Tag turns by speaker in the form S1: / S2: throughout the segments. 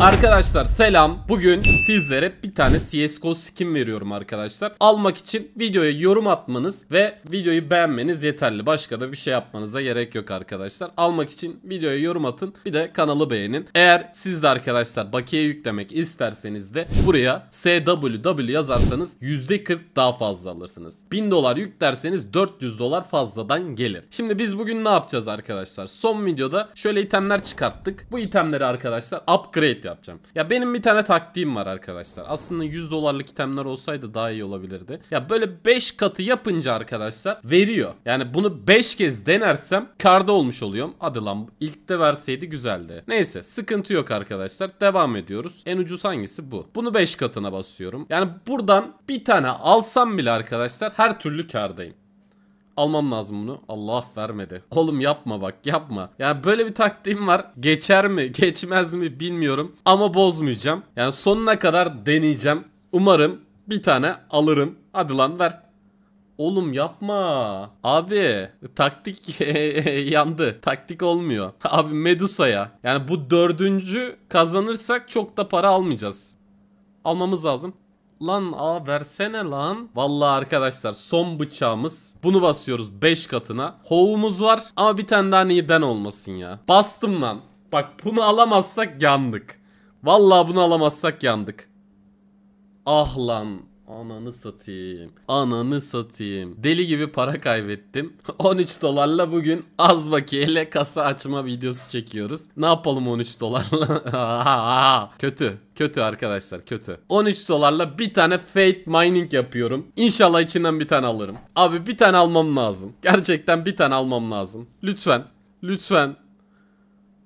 S1: Arkadaşlar selam. Bugün sizlere bir tane CSGO skin veriyorum arkadaşlar. Almak için videoya yorum atmanız ve videoyu beğenmeniz yeterli. Başka da bir şey yapmanıza gerek yok arkadaşlar. Almak için videoya yorum atın. Bir de kanalı beğenin. Eğer siz de arkadaşlar bakiye yüklemek isterseniz de buraya SWW yazarsanız %40 daha fazla alırsınız. 1000 dolar yüklerseniz 400 dolar fazladan gelir. Şimdi biz bugün ne yapacağız arkadaşlar? Son videoda şöyle itemler çıkarttık. Bu itemleri arkadaşlar upgrade yapacağım. Ya benim bir tane taktiğim var arkadaşlar. Aslında 100 dolarlık itemler olsaydı daha iyi olabilirdi. Ya böyle 5 katı yapınca arkadaşlar veriyor. Yani bunu 5 kez denersem karda olmuş oluyorum. Hadi lan ilk de verseydi güzeldi. Neyse sıkıntı yok arkadaşlar. Devam ediyoruz. En ucuz hangisi bu. Bunu 5 katına basıyorum. Yani buradan bir tane alsam bile arkadaşlar her türlü kardayım. Almam lazım bunu. Allah vermedi. Oğlum yapma bak yapma. Yani böyle bir taktiğim var. Geçer mi geçmez mi bilmiyorum. Ama bozmayacağım. Yani sonuna kadar deneyeceğim. Umarım bir tane alırım. Hadi lan ver. Oğlum yapma. Abi taktik yandı. Taktik olmuyor. Abi Medusa'ya. Yani bu dördüncü kazanırsak çok da para almayacağız. Almamız lazım. Lan a versene lan. Vallahi arkadaşlar son bıçağımız. Bunu basıyoruz 5 katına. Hovumuz var ama bir tane daha neden olmasın ya. Bastım lan. Bak bunu alamazsak yandık. Vallahi bunu alamazsak yandık. Ah lan Ananı satayım. Ananı satayım. Deli gibi para kaybettim. 13 dolarla bugün az bakiyeyle kasa açma videosu çekiyoruz. Ne yapalım 13 dolarla? kötü. Kötü arkadaşlar kötü. 13 dolarla bir tane Fate Mining yapıyorum. İnşallah içinden bir tane alırım. Abi bir tane almam lazım. Gerçekten bir tane almam lazım. Lütfen. Lütfen.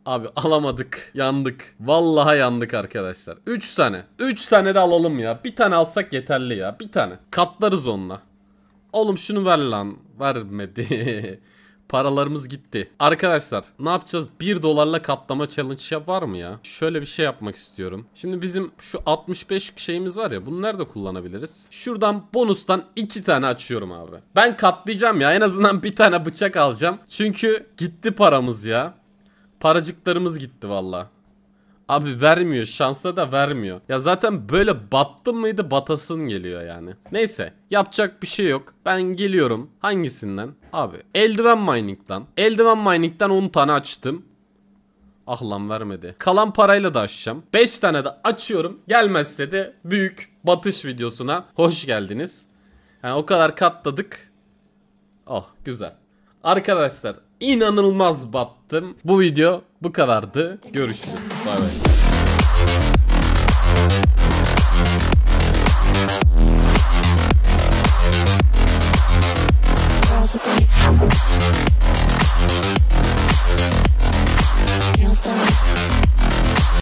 S1: Abi alamadık. Yandık. Vallahi yandık arkadaşlar. 3 tane. 3 tane de alalım ya. Bir tane alsak yeterli ya. Bir tane. Katlarız onunla. Oğlum şunu ver lan. Vermedi. Paralarımız gitti. Arkadaşlar ne yapacağız? 1 dolarla katlama challenge yap var mı ya? Şöyle bir şey yapmak istiyorum. Şimdi bizim şu 65 şeyimiz var ya. Bunu nerede kullanabiliriz? Şuradan bonustan 2 tane açıyorum abi. Ben katlayacağım ya. En azından bir tane bıçak alacağım. Çünkü gitti paramız ya. Paracıklarımız gitti valla. Abi vermiyor şansa da vermiyor. Ya zaten böyle battın mıydı batasın geliyor yani. Neyse yapacak bir şey yok. Ben geliyorum. Hangisinden? Abi eldiven mining'dan. Eldiven mining'dan 10 tane açtım. Ah lan vermedi. Kalan parayla da açacağım. 5 tane de açıyorum. Gelmezse de büyük batış videosuna hoş geldiniz. Yani o kadar katladık. Oh güzel. Arkadaşlar inanılmaz battım. Bu video bu kadardı. Görüşürüz. Bay bay. Thank you.